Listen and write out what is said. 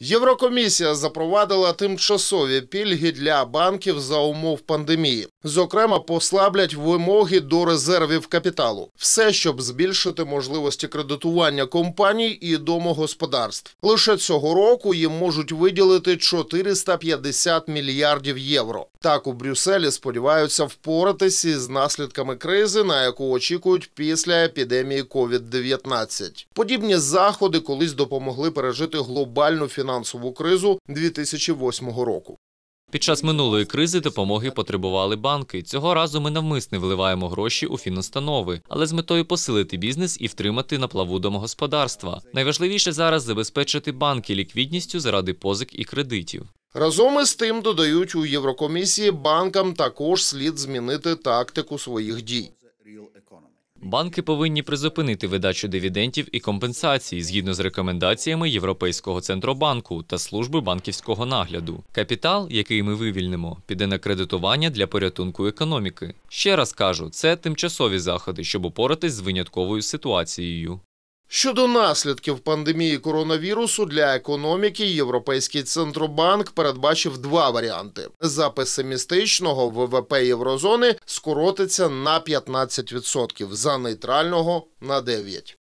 Єврокомісія запровадила тимчасові пільги для банків за умов пандемії. Зокрема, послаблять вимоги до резервів капіталу, все щоб збільшити можливості кредитування компаній і домогосподарств. Лише цього року їм можуть виділити 450 мільярдів євро. Так у Брюсселі сподіваються впоратися з наслідками кризи, на яку очікують після епідемії COVID-19. Подібні заходи колись допомогли пережити глобальну фінансову фінансову кризу 2008 року. Під час минулої кризи допомоги потребували банки. Цього разу ми навмисне вливаємо гроші у фінустанови, але з метою посилити бізнес і втримати на плаву домогосподарства. Найважливіше зараз забезпечити банки ліквідністю заради позик і кредитів. Разом із тим додають у Єврокомісії банкам також слід змінити тактику своїх дій. Банки повинні призупинити видачу дивідендів і компенсації згідно з рекомендаціями Європейського центробанку та служби банківського нагляду. Капітал, який ми вивільнимо, піде на кредитування для порятунку економіки. Ще раз кажу, це тимчасові заходи, щоб упоратись з винятковою ситуацією. Щодо наслідків пандемії коронавірусу для економіки, європейський центробанк передбачив два варіанти: за песимістичного ВВП єврозони скоротиться на 15%, за нейтрального на 9%.